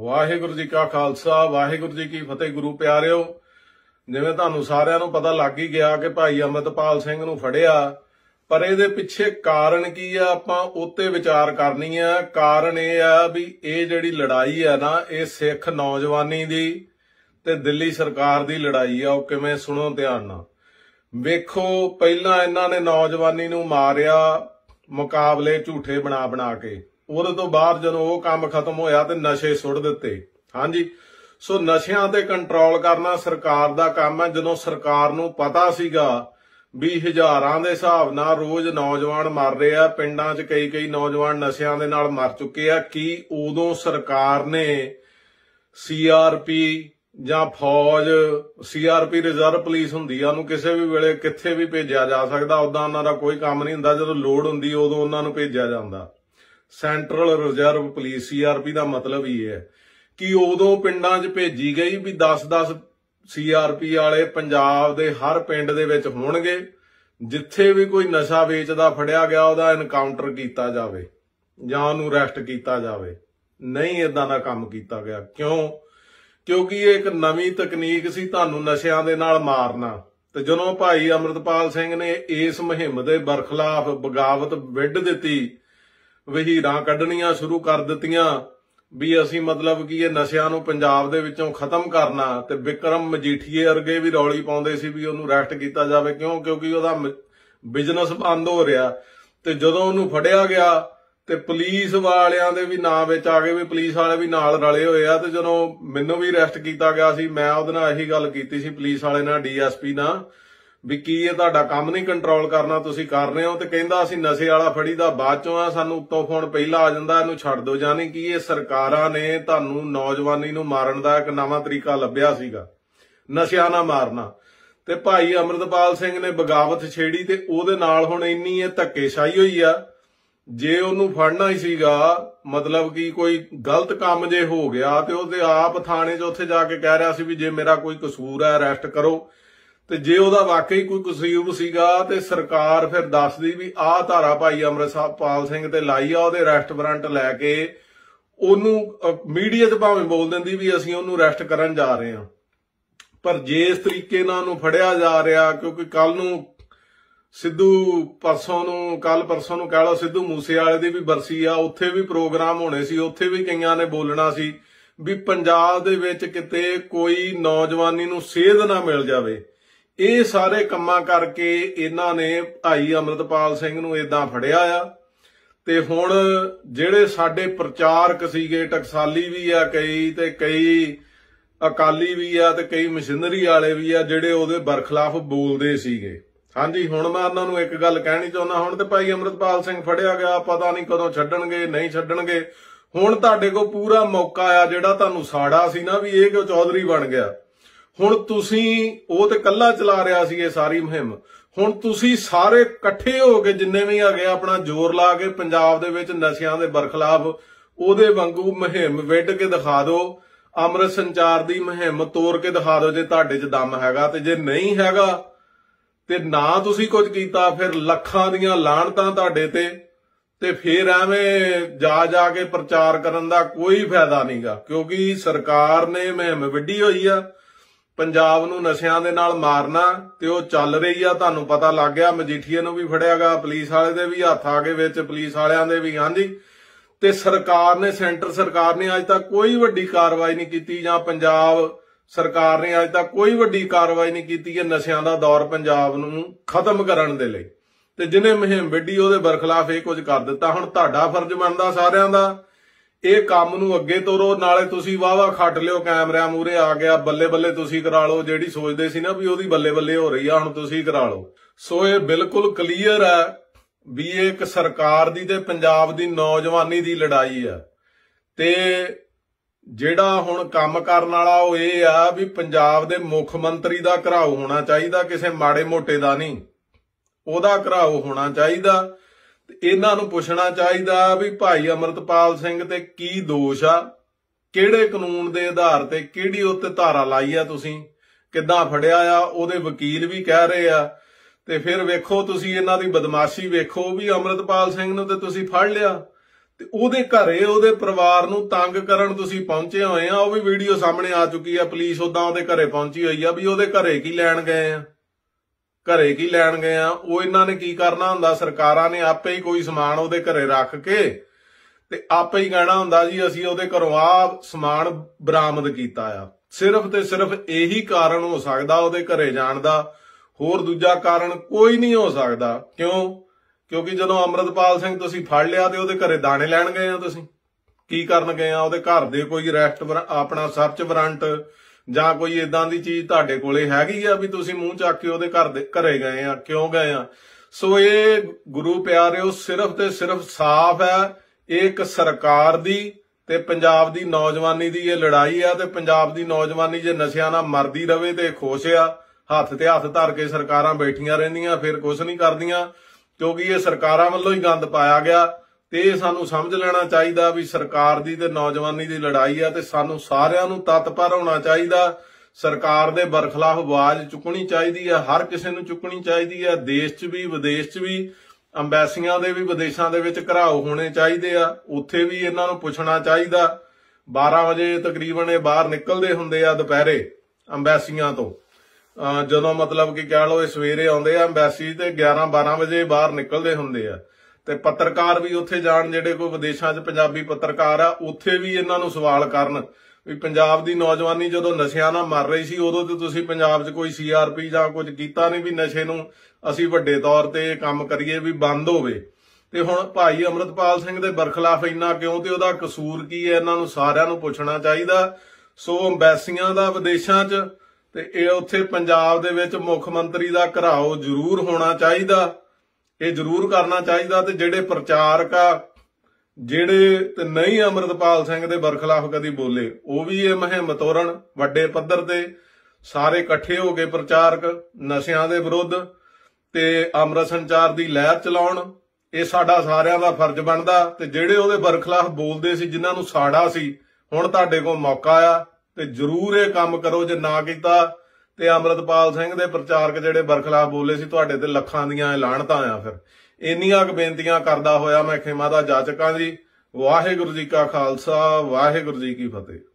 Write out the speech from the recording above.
ਵਾਹਿਗੁਰੂ ਜੀ ਕਾ ਖਾਲਸਾ ਵਾਹਿਗੁਰੂ ਜੀ ਕੀ ਫਤਿਹ ਗੁਰੂ ਪਿਆਰਿਓ ਜਿਵੇਂ ਤੁਹਾਨੂੰ ਸਾਰਿਆਂ ਨੂੰ ਪਤਾ ਲੱਗ ਹੀ ਗਿਆ ਕਿ ਭਾਈ ਅਮਰਤਪਾਲ ਸਿੰਘ ਨੂੰ ਫੜਿਆ ਪਰ ਇਹਦੇ ਪਿੱਛੇ ਕਾਰਨ ਕੀ ਆ ਆਪਾਂ ਉੱਤੇ ਵਿਚਾਰ ਕਰਨੀ ਆ ਕਾਰਨ ਇਹ ਆ ਵੀ ਇਹ ਜਿਹੜੀ ਲੜਾਈ ਆ ਨਾ ਇਹ ਸਿੱਖ ਨੌਜਵਾਨੀ ਦੀ ਤੇ ਦਿੱਲੀ ਸਰਕਾਰ ਦੀ ਲੜਾਈ ਆ ਉਹ ਕਿਵੇਂ ਸੁਣੋ ਧਿਆਨ ਨਾਲ ਵੇਖੋ ਪਹਿਲਾਂ ਇਹਨਾਂ ਨੇ ਨੌਜਵਾਨੀ ਨੂੰ ਮਾਰਿਆ ਮੁਕਾਬਲੇ ਝੂਠੇ ਬਣਾ ਬਣਾ ਕੇ ਉਹਦੇ ਤੋਂ ਬਾਅਦ ਜਦੋਂ ਉਹ ਕੰਮ ਖਤਮ ਹੋਇਆ ਤੇ ਨਸ਼ੇ ਸੁੱਟ ਦਿੱਤੇ ਹਾਂਜੀ ਸੋ ਨਸ਼ਿਆਂ ਤੇ ਕੰਟਰੋਲ ਕਰਨਾ ਸਰਕਾਰ ਦਾ ਕੰਮ ਹੈ ਜਦੋਂ ਸਰਕਾਰ ਨੂੰ ਪਤਾ ਸੀਗਾ ਵੀ ਹਜ਼ਾਰਾਂ ਦੇ ਹਿਸਾਬ ਨਾਲ ਰੋਜ਼ ਨੌਜਵਾਨ ਮਰ ਰਹੇ ਆ ਪਿੰਡਾਂ 'ਚ ਕਈ ਕਈ ਨੌਜਵਾਨ ਨਸ਼ਿਆਂ ਦੇ ਨਾਲ ਮਰ ਚੁੱਕੇ ਆ ਕੀ ਉਦੋਂ ਸਰਕਾਰ ਨੇ ਸੀਆਰਪੀ ਜਾਂ ਫੌਜ ਸੀਆਰਪੀ ਰਿਜ਼ਰਵ ਪੁਲਿਸ ਹੁੰਦੀ ਆ ਉਹਨੂੰ ਕਿਸੇ ਵੀ ਵੇਲੇ ਕਿੱਥੇ ਵੀ ਭੇਜਿਆ ਜਾ ਸਕਦਾ ਉਦਾਂ ਉਹਨਾਂ ਦਾ ਕੋਈ ਕੰਮ ਨਹੀਂ ਹੁੰਦਾ ਜਦੋਂ ਲੋੜ ਹੁੰਦੀ ਉਦੋਂ ਉਹਨਾਂ ਨੂੰ ਭੇਜਿਆ ਜਾਂਦਾ ਸੈਂਟਰਲ ਰਿਜ਼ਰਵ ਪੁਲਿਸ ਸੀਆਰਪੀ ਦਾ ਮਤਲਬ ਹੀ ਹੈ ਕਿ ਉਦੋਂ ਪਿੰਡਾਂ 'ਚ ਭੇਜੀ ਗਈ ਵੀ 10-10 ਸੀਆਰਪੀ ਵਾਲੇ ਪੰਜਾਬ ਦੇ ਹਰ ਪਿੰਡ ਦੇ ਵਿੱਚ ਹੋਣਗੇ ਜਿੱਥੇ ਵੀ ਕੋਈ ਨਸ਼ਾ ਵੇਚਦਾ ਫੜਿਆ ਗਿਆ ਉਹਦਾ ਐਨਕਾਊਂਟਰ ਕੀਤਾ ਜਾਵੇ ਜਾਂ ਉਹਨੂੰ ਅਰੈਸਟ ਕੀਤਾ ਜਾਵੇ ਨਹੀਂ ਇਦਾਂ ਦਾ ਕੰਮ ਕੀਤਾ ਗਿਆ ਕਿਉਂ ਕਿਉਂਕਿ ਇਹ ਇੱਕ ਨਵੀਂ ਤਕਨੀਕ ਸੀ ਤੁਹਾਨੂੰ ਨਸ਼ਿਆਂ ਦੇ ਨਾਲ ਮਾਰਨਾ ਤੇ ਜਦੋਂ ਭਾਈ ਅਮਰਤਪਾਲ ਸਿੰਘ ਨੇ ਇਸ ਮੁਹਿੰਮ ਦੇ ਬਰਖਲਾਫ ਬਗਾਵਤ ਵਿੱਢ ਦਿੱਤੀ ਵਹੀਰਾਂ ਕੱਢਣੀਆਂ ਸ਼ੁਰੂ ਕਰ ਦਿੱਤੀਆਂ ਵੀ ਅਸੀਂ ਮਤਲਬ ਕੀ ਇਹ ਨਸ਼ਿਆਂ ਨੂੰ ਪੰਜਾਬ ਦੇ ਵਿੱਚੋਂ ਖਤਮ ਕਰਨਾ ਤੇ ਵਿਕਰਮ ਮਜੀਠੀਏ ਅਰਗੇ ਵੀ ਰੌਲੀ ਪਾਉਂਦੇ ਸੀ ਵੀ ਉਹਨੂੰ ਅਰੈਸਟ ਕੀਤਾ ਜਾਵੇ ਕਿਉਂ ਕਿਉਂਕਿ ਉਹਦਾ ਬਿਜ਼ਨਸ ਬੰਦ ਹੋ ਰਿਹਾ ਤੇ ਜਦੋਂ ਉਹਨੂੰ ਫੜਿਆ ਗਿਆ ਤੇ ਪੁਲਿਸ ਵਾਲਿਆਂ ਦੇ ਵੀ ਨਾਂ ਵਿੱਚ ਆ ਗਏ ਵੀ ਪੁਲਿਸ ਵਾਲੇ ਵੀ ਨਾਲ ਰਲੇ ਹੋਏ ਆ ਤੇ ਜਦੋਂ ਮੈਨੂੰ ਵੀ ਅਰੈਸਟ ਕੀਤਾ ਗਿਆ ਸੀ ਮੈਂ ਉਹਦੇ ਨਾਲ ਇਹੀ ਗੱਲ ਕੀਤੀ ਸੀ ਪੁਲਿਸ ਵਾਲੇ ਨਾਲ ਡੀਐਸਪੀ ਨਾਲ ਵੀ ਕੀ ਇਹ ਤੁਹਾਡਾ ਕੰਮ ਨਹੀਂ ਕੰਟਰੋਲ ਕਰਨਾ ਤੁਸੀਂ ਕਰ ਰਹੇ ਹੋ ਤੇ ਕਹਿੰਦਾ ਅਸੀਂ ਨਸ਼ੇ ਵਾਲਾ ਫੜੀਦਾ ਬਾਅਦ ਚੋਂ ਆ ਸਾਨੂੰ ਉੱਤੋਂ ਫੋਨ ਪਹਿਲਾਂ ਆ ਜਾਂਦਾ ਇਹਨੂੰ ਛੱਡ ਦਿਓ ਜਾਨੀ ਕਿ ਇਹ ਸਰਕਾਰਾਂ ਨੇ ਤੁਹਾਨੂੰ ਨੌਜਵਾਨੀ ਨੂੰ ਮਾਰਨ ਦਾ ਇੱਕ ਨਵਾਂ ਤਰੀਕਾ ਲੱਭਿਆ ਸੀਗਾ ਨਸ਼ਿਆਂ ਨਾਲ ਮਾਰਨਾ ਤੇ ਭਾਈ ਅਮਰਦਪਾਲ ਸਿੰਘ ਨੇ ਬਗਾਵਤ ਛੇੜੀ ਤੇ ਉਹਦੇ ਨਾਲ ਹੁਣ ਇੰਨੀ ਇਹ ਧੱਕੇਸ਼ਾਹੀ ਹੋਈ ਆ ਜੇ ਉਹਨੂੰ ਫੜਨਾ ਹੀ ਸੀਗਾ ਮਤਲਬ ਕਿ ਕੋਈ ਗਲਤ ਕੰਮ ਜੇ ਹੋ ਗਿਆ ਤੇ ਉਹਦੇ ਆਪ ਥਾਣੇ 'ਚ ਉੱਥੇ ਜਾ ਕੇ ਕਹਿ ਰਿਹਾ ਸੀ ਵੀ ਜੇ ਮੇਰਾ ਕੋਈ ਕਸੂਰ ਹੈ ਅਰੈਸਟ ਕਰੋ ਤੇ ਜੇ ਉਹਦਾ ਵਾਕਈ ਕੋਈ ਕਸੂਰ ਸੀਗਾ ਤੇ ਸਰਕਾਰ ਫਿਰ ਦੱਸਦੀ ਵੀ ਆਹ ਧਾਰਾ ਭਾਈ ਅਮਰਪਾਲ ਸਿੰਘ ਤੇ ਲਾਈ ਆ ਉਹਦੇ ਰੈਸਟੋਰੈਂਟ ਲੈ ਕੇ ਉਹਨੂੰ ਮੀਡੀਆ ਦੇ ਭਾਵੇਂ ਬੋਲ ਦਿੰਦੀ ਵੀ ਅਸੀਂ ਉਹਨੂੰ ਅਰੈਸਟ ਕਰਨ ਜਾ ਰਹੇ ਹਾਂ ਪਰ ਜੇ ਇਸ ਤਰੀਕੇ ਨਾਲ ਉਹਨੂੰ ਫੜਿਆ ਜਾ ਰਿਹਾ ਕਿਉਂਕਿ ਕੱਲ ਨੂੰ ਸਿੱਧੂ ਪਰਸੋਂ ਨੂੰ ਕੱਲ ਪਰਸੋਂ ਨੂੰ ਕਹ ਲਓ ਸਿੱਧੂ ਮੂਸੇ ਵਾਲੇ ਦੀ ਵੀ ਬਰਸੀ ਆ ਉੱਥੇ ਵੀ ਪ੍ਰੋਗਰਾਮ ਹੋਣੇ ਸੀ ਉੱਥੇ ਵੀ ਕਈਆਂ ਨੇ ਬੋਲਣਾ ਸੀ ਵੀ ਪੰਜਾਬ ਦੇ ਵਿੱਚ ਕਿਤੇ ਕੋਈ ਨੌਜਵਾਨੀ ਨੂੰ ਸੇਧ ਨਾ ਮਿਲ ਜਾਵੇ ਇਹ ਸਾਰੇ ਕੰਮਾਂ ਕਰਕੇ ਇਹਨਾਂ ਨੇ ਭਾਈ ਅਮਰਤਪਾਲ ਸਿੰਘ ਨੂੰ ਇਦਾਂ ਫੜਿਆ ਆ ਤੇ ਹੁਣ ਜਿਹੜੇ ਸਾਡੇ ਪ੍ਰਚਾਰਕ ਸੀਗੇ ਟਕਸਾਲੀ ਵੀ ਆ ਕਈ ਤੇ ਕਈ ਅਕਾਲੀ ਵੀ ਆ ਤੇ ਕਈ ਮਸ਼ੀਨਰੀ ਵਾਲੇ ਵੀ ਆ ਜਿਹੜੇ ਉਹਦੇ ਬਰਖਲਾਫ ਬੋਲਦੇ ਸੀਗੇ ਹਾਂਜੀ ਹੁਣ ਮੈਂ ਉਹਨਾਂ ਨੂੰ ਇੱਕ ਗੱਲ ਕਹਿਣੀ ਚਾਹੁੰਦਾ ਹੁਣ ਤੇ ਭਾਈ ਅਮਰਤਪਾਲ ਸਿੰਘ ਫੜਿਆ ਗਿਆ ਪਤਾ ਨਹੀਂ ਕਦੋਂ ਛੱਡਣਗੇ ਨਹੀਂ ਛੱਡਣਗੇ ਹੁਣ ਤੁਹਾਡੇ ਕੋਲ ਪੂਰਾ ਮੌਕਾ ਆ ਜਿਹੜਾ ਤੁਹਾਨੂੰ ਸਾੜਾ ਸੀ ਨਾ ਵੀ ਇਹ ਕਿਉਂ ਚੌਧਰੀ ਬਣ ਗਿਆ ਹੁਣ ਤੁਸੀਂ ਉਹ ਤੇ ਕੱਲਾ ਚਲਾ ਰਿਹਾ ਸੀ ਇਹ ਸਾਰੀ ਮੁਹਿੰਮ ਹੁਣ ਤੁਸੀਂ ਸਾਰੇ ਇਕੱਠੇ ਹੋ ਕੇ ਜਿੰਨੇ ਵੀ ਆ ਗਏ ਆਪਣਾ ਜ਼ੋਰ ਲਾ ਕੇ ਪੰਜਾਬ ਦੇ ਵਿੱਚ ਨਸ਼ਿਆਂ ਦੇ ਬਰਖਲਾਫ ਉਹਦੇ ਵਾਂਗੂ ਮੁਹਿੰਮ ਵਿੱਢ ਕੇ ਦਿਖਾ ਦਿਓ ਅੰਮ੍ਰਿਤ ਸੰਚਾਰ ਦੀ ਮੁਹਿੰਮ ਤੋੜ ਕੇ ਦਿਖਾ ਦਿਓ ਜੇ ਤੁਹਾਡੇ 'ਚ ਦਮ ਹੈਗਾ ਤੇ ਜੇ ਨਹੀਂ ਹੈਗਾ ਤੇ ਨਾ ਤੁਸੀਂ ਕੁਝ ਕੀਤਾ ਫਿਰ ਲੱਖਾਂ ਦੀਆਂ ਲਾਣਤਾਂ ਤੁਹਾਡੇ ਤੇ ਤੇ ਫਿਰ ਐਵੇਂ ਜਾ ਜਾ ਕੇ ਪ੍ਰਚਾਰ ਕਰਨ ਦਾ ਕੋਈ ਫਾਇਦਾ ਨਹੀਂਗਾ ਕਿਉਂਕਿ ਸਰਕਾਰ ਨੇ ਮਹਿਮ ਵਿੱਢੀ ਹੋਈ ਆ ਪੰਜਾਬ ਨੂੰ ਨਸ਼ਿਆਂ ਦੇ ਨਾਲ ਮਾਰਨਾ ਤੇ ਉਹ ਚੱਲ ਰਹੀ ਆ ਤੁਹਾਨੂੰ ਪਤਾ ਲੱਗ ਗਿਆ ਮਜੀਠੀਏ ਨੂੰ ਵੀ ਫੜਿਆਗਾ ਪੁਲਿਸ ਵਾਲੇ ਦੇ ਵੀ ਹੱਥ ਆ ਗਏ ਵਿੱਚ ਪੁਲਿਸ ਵਾਲਿਆਂ ਦੇ ਵੀ ਹਾਂਜੀ ਤੇ ਸਰਕਾਰ ਨੇ ਸੈਂਟਰ ਸਰਕਾਰ ਨੇ ਅੱਜ ਤੱਕ ਕੋਈ ਵੱਡੀ ਕਾਰਵਾਈ ਨਹੀਂ ਕੀਤੀ ਜਾਂ ਪੰਜਾਬ ਸਰਕਾਰ ਨੇ ਅੱਜ ਤੱਕ ਕੋਈ ਵੱਡੀ ਕਾਰਵਾਈ ਨਹੀਂ ਕੀਤੀ ਹੈ ਨਸ਼ਿਆਂ ਦਾ ਦੌਰ ਪੰਜਾਬ ਨੂੰ ਖਤਮ ਕਰਨ ਦੇ ਲਈ ਤੇ ਜਿਨੇ ਮਹਿੰਮ ਵੱਡੀ ਉਹਦੇ ਬਰਖਲਾਫ ਇਹ ਕੁਝ ਕਰ ਦਿੱਤਾ ਹੁਣ ਤੁਹਾਡਾ ਫਰਜ਼ ਬਣਦਾ ਸਾਰਿਆਂ ਦਾ ਇਹ ਕੰਮ ਨੂੰ ਅੱਗੇ ਤੋਰੋ ਨਾਲੇ ਤੁਸੀਂ ਵਾਵਾ ਖੱਟ ਲਿਓ ਕੈਮਰਿਆਂ ਮੂਰੇ ਆ ਗਿਆ ਬੱਲੇ ਬੱਲੇ ਤੁਸੀਂ ਕਰਾ ਲਓ ਜਿਹੜੀ ਸੋਚਦੇ ਸੀ ਨਾ ਵੀ ਉਹਦੀ ਬੱਲੇ ਬੱਲੇ ਹੋ ਰਹੀ ਆ ਹੁਣ ਤੁਸੀਂ ਕਰਾ ਲਓ ਸੋ ਇਹ ਬਿਲਕੁਲ ਕਲੀਅਰ ਹੈ ਵੀ ਇਹ ਇੱਕ ਸਰਕਾਰ ਦੀ ਤੇ ਪੰਜਾਬ ਦੀ ਨੌਜਵਾਨੀ ਦੀ ਲੜਾਈ ਆ ਤੇ ਜਿਹੜਾ ਹੁਣ ਕੰਮ ਕਰਨ ਵਾਲਾ ਉਹ ਇਹ ਆ ਵੀ ਪੰਜਾਬ ਦੇ ਮੁੱਖ ਮੰਤਰੀ ਦਾ ਘਰਾਓ ਹੋਣਾ ਚਾਹੀਦਾ ਕਿਸੇ ਮਾੜੇ ਮੋਟੇ ਦਾ ਨਹੀਂ ਉਹਦਾ ਘਰਾਓ ਹੋਣਾ ਚਾਹੀਦਾ ਇਹਨਾਂ ਨੂੰ ਪੁੱਛਣਾ ਚਾਹੀਦਾ ਵੀ ਭਾਈ ਅਮਰਤਪਾਲ ਸਿੰਘ ਤੇ ਕੀ ਦੋਸ਼ ਆ ਕਿਹੜੇ ਕਾਨੂੰਨ ਦੇ ਆਧਾਰ ਤੇ ਕਿਹੜੀ ਉੱਤੇ ਧਾਰਾ ਲਾਈ ਆ ਤੁਸੀਂ ਕਿੱਦਾਂ ਫੜਿਆ ਆ ਉਹਦੇ ਵਕੀਲ ਵੀ ਕਹਿ ਰਹੇ ਆ ਤੇ ਫਿਰ ਵੇਖੋ ਤੁਸੀਂ ਇਹਨਾਂ ਦੀ ਬਦਮਾਸ਼ੀ ਵੇਖੋ ਵੀ ਅਮਰਤਪਾਲ ਸਿੰਘ ਨੂੰ ਤੇ ਤੁਸੀਂ ਫੜ ਲਿਆ ਤੇ ਉਹਦੇ ਘਰੇ ਉਹਦੇ ਪਰਿਵਾਰ ਨੂੰ ਤੰਗ ਕਰਨ ਤੁਸੀਂ ਪਹੁੰਚੇ ਹੋਏ ਆ ਉਹ ਵੀ ਵੀਡੀਓ ਸਾਹਮਣੇ ਆ ਚੁੱਕੀ ਆ ਪੁਲਿਸ ਉਦਾਂ ਉਹਦੇ ਘਰੇ ਪਹੁੰਚੀ ਹੋਈ ਆ ਵੀ ਉਹਦੇ ਘਰੇ ਕੀ ਲੈਣ ਗਏ ਆ ਘਰੇ ਕੀ ਲੈਣ ਗਏ ਆ ਉਹ ਇਹਨਾਂ ਨੇ ਕੀ ਕਰਨਾ ਹੁੰਦਾ ਸਰਕਾਰਾਂ ਨੇ ਆਪੇ ਹੀ ਕੋਈ ਸਮਾਨ ਉਹਦੇ ਘਰੇ ਰੱਖ ਕੇ ਤੇ ਆਪੇ ਹੀ ਕਹਿਣਾ ਹੁੰਦਾ ਜੀ ਅਸੀਂ ਉਹਦੇ ਘਰੋਂ ਆ ਸਮਾਨ ਬਰਾਮਦ ਕੀਤਾ ਆ ਸਿਰਫ ਤੇ ਸਿਰਫ ਇਹੀ ਕਾਰਨ ਹੋ ਸਕਦਾ ਉਹਦੇ ਘਰੇ ਜਾਣ ਦਾ ਹੋਰ ਦੂਜਾ ਕਾਰਨ ਕੋਈ ਨਹੀਂ ਹੋ ਸਕਦਾ ਕਿਉਂ ਕਿਉਂਕਿ ਜਦੋਂ ਅਮਰਤਪਾਲ ਸਿੰਘ ਤੁਸੀਂ ਫੜ ਲਿਆ ਤੇ ਉਹਦੇ ਘਰੇ ਦਾਣੇ ਲੈਣ ਗਏ ਆ ਤੁਸੀਂ ਕੀ ਕਰਨ ਗਏ ਆ ਉਹਦੇ ਘਰ ਦੇ ਕੋਈ ਰੈਸਟ ਆਪਣਾ ਸਰਚ ਵਾਰੰਟ ਜਾਂ ਕੋਈ ਇਦਾਂ ਦੀ ਚੀਜ਼ ਤੁਹਾਡੇ ਕੋਲੇ ਹੈਗੀ ਆ ਵੀ ਤੁਸੀਂ ਮੂੰਹ ਚੱਕ ਕੇ ਉਹਦੇ ਘਰ ਦੇ ਘਰੇ ਗਏ ਆ ਕਿਉਂ ਗਏ ਆ ਸੋ ਇਹ ਗੁਰੂ ਪਿਆਰਿਓ ਸਿਰਫ ਤੇ ਸਿਰਫ ਸਾਫ਼ ਹੈ ਇੱਕ ਸਰਕਾਰ ਦੀ ਤੇ ਪੰਜਾਬ ਦੀ ਨੌਜਵਾਨੀ ਦੀ ਇਹ ਲੜਾਈ ਆ ਤੇ ਪੰਜਾਬ ਦੀ ਨੌਜਵਾਨੀ ਜੇ ਨਸ਼ਿਆਂ ਨਾਲ ਮਰਦੀ ਰਵੇ ਤੇ ਖੁਸ਼ ਆ ਹੱਥ ਤੇ ਹੱਥ ਧਰ ਕੇ ਸਰਕਾਰਾਂ ਬੈਠੀਆਂ ਰਹਿੰਦੀਆਂ ਫਿਰ ਕੁਝ ਨਹੀਂ ਕਰਦੀਆਂ ਕਿਉਂਕਿ ਇਹ ਸਰਕਾਰਾਂ ਵੱਲੋਂ ਹੀ ਗੰਦ ਪਾਇਆ ਗਿਆ ਤੇ ਇਹ ਸਾਨੂੰ ਸਮਝ ਲੈਣਾ ਚਾਹੀਦਾ ਵੀ ਸਰਕਾਰ ਦੀ ਤੇ ਨੌਜਵਾਨੀ ਦੀ ਲੜਾਈ ਆ ਤੇ ਸਾਨੂੰ ਸਾਰਿਆਂ ਨੂੰ ਤਤਪਰ ਹੋਣਾ ਚਾਹੀਦਾ ਸਰਕਾਰ ਦੇ ਬਰਖਲਾਫ ਆਵਾਜ਼ ਚੁੱਕਣੀ ਚਾਹੀਦੀ ਆ ਹਰ ਕਿਸੇ ਨੂੰ ਚੁੱਕਣੀ ਚਾਹੀਦੀ ਆ ਦੇਸ਼ 'ਚ ਵੀ ਵਿਦੇਸ਼ 'ਚ ਵੀ ਅੰਬੈਸੀਆਂ ਦੇ ਵੀ ਵਿਦੇਸ਼ਾਂ ਦੇ ਵਿੱਚ ਘਰਾਓ ਹੋਣੇ ਚਾਹੀਦੇ ਆ ਉੱਥੇ ਵੀ ਇਹਨਾਂ ਨੂੰ ਪੁੱਛਣਾ ਚਾਹੀਦਾ 12 ਵਜੇ ਤਕਰੀਬਨ ਇਹ ਬਾਹਰ ਨਿਕਲਦੇ ਹੁੰਦੇ ਆ ਦੁਪਹਿਰੇ ਅੰਬੈਸੀਆਂ ਤੋਂ ਜਦੋਂ ਮਤਲਬ ਕਿ ਕਹਿ ਲਓ ਇਹ ਸਵੇਰੇ ਆਉਂਦੇ ਆ ਅੰਬੈਸੀ ਤੇ 11 12 ਵਜੇ ਬਾਹਰ ਨਿਕਲਦੇ ਹੁੰਦੇ ਆ ਤੇ ਪੱਤਰਕਾਰ ਵੀ ਉੱਥੇ ਜਾਣ ਜਿਹੜੇ ਕੋਈ ਵਿਦੇਸ਼ਾਂ 'ਚ ਪੰਜਾਬੀ ਪੱਤਰਕਾਰ ਆ ਉੱਥੇ ਵੀ ਇਹਨਾਂ ਨੂੰ ਸਵਾਲ ਕਰਨ ਵੀ ਪੰਜਾਬ ਦੀ ਨੌਜਵਾਨੀ ਜਦੋਂ ਨਸ਼ਿਆਂ ਨਾਲ ਮਰ ਰਹੀ ਸੀ ਉਦੋਂ ਤੇ ਤੁਸੀਂ ਪੰਜਾਬ 'ਚ ਕੋਈ ਸੀਆਰਪੀ ਜਾਂ ਕੁਝ ਕੀਤਾ ਨਹੀਂ ਵੀ ਨਸ਼ੇ ਨੂੰ ਅਸੀਂ ਵੱਡੇ ਤੌਰ ਤੇ ਕੰਮ ਕਰੀਏ ਵੀ ਬੰਦ ਹੋਵੇ ਤੇ ਹੁਣ ਭਾਈ ਅਮਰਤਪਾਲ ਸਿੰਘ ਦੇ ਬਰਖਲਾਫ ਇੰਨਾ ਕਿਉਂ ਤੇ ਉਹਦਾ ਕਸੂਰ ਕੀ ਹੈ ਇਹਨਾਂ ਨੂੰ ਸਾਰਿਆਂ ਨੂੰ ਪੁੱਛਣਾ ਚਾਹੀਦਾ ਸੋ ਐਮਬੈਸੀਆਂ ਦਾ ਵਿਦੇਸ਼ਾਂ 'ਚ ਤੇ ਇਹ ਉੱਥੇ ਪੰਜਾਬ ਦੇ ਵਿੱਚ ਮੁੱਖ ਮੰਤਰੀ ਦਾ ਘਰਾਓ ਜ਼ਰੂਰ ਹੋਣਾ ਚਾਹੀਦਾ ਇਹ ਜ਼ਰੂਰ ਕਰਨਾ ਚਾਹੀਦਾ ਤੇ ਜਿਹੜੇ ਪ੍ਰਚਾਰਕ ਆ ਜਿਹੜੇ ਤੇ ਨਹੀਂ ਅਮਰਤਪਾਲ ਸਿੰਘ ਦੇ ਬਰਖਲਾਫ ਕਦੀ ਬੋਲੇ ਉਹ ਵੀ ਇਹ ਮਹਿਮ ਤੋਰਨ ਵੱਡੇ ਪੱਧਰ ਤੇ ਸਾਰੇ ਇਕੱਠੇ ਹੋ ਕੇ ਪ੍ਰਚਾਰਕ ਨਸ਼ਿਆਂ ਦੇ ਵਿਰੁੱਧ ਤੇ ਅਮਰ ਸੰਚਾਰ ਦੀ ਲਹਿਰ ਚਲਾਉਣ ਇਹ ਸਾਡਾ ਸਾਰਿਆਂ ਦਾ ਫਰਜ਼ ਬਣਦਾ ਤੇ ਜਿਹੜੇ ਉਹਦੇ ਬਰਖਲਾਫ ਬੋਲਦੇ ਸੀ ਜਿਨ੍ਹਾਂ ਨੂੰ ਸਾੜਾ ਸੀ ਹੁਣ ਤੁਹਾਡੇ ਕੋਲ ਮੌਕਾ ਆ ਤੇ ਜ਼ਰੂਰ ਇਹ ਕੰਮ ਕਰੋ ਜੇ ਨਾ ਕੀਤਾ ਤੇ ਅਮਰਤਪਾਲ ਸਿੰਘ ਦੇ ਪ੍ਰਚਾਰਕ ਜਿਹੜੇ ਬਰਖਲਾਫ ਬੋਲੇ ਸੀ ਤੁਹਾਡੇ ਤੇ ਲੱਖਾਂ ਦੀਆਂ ਲਾਹਣਤਾਂ ਆ ਫਿਰ ਇੰਨੀਆਂ ਕ ਬੇਨਤੀਆਂ ਕਰਦਾ ਹੋਇਆ ਮੈਂ ਖਿਮਾ ਦਾ ਜਾਚਕਾਂ ਜੀ ਵਾਹਿਗੁਰੂ ਜੀ ਕਾ ਖਾਲਸਾ ਵਾਹਿਗੁਰੂ ਜੀ ਕੀ ਫਤਿਹ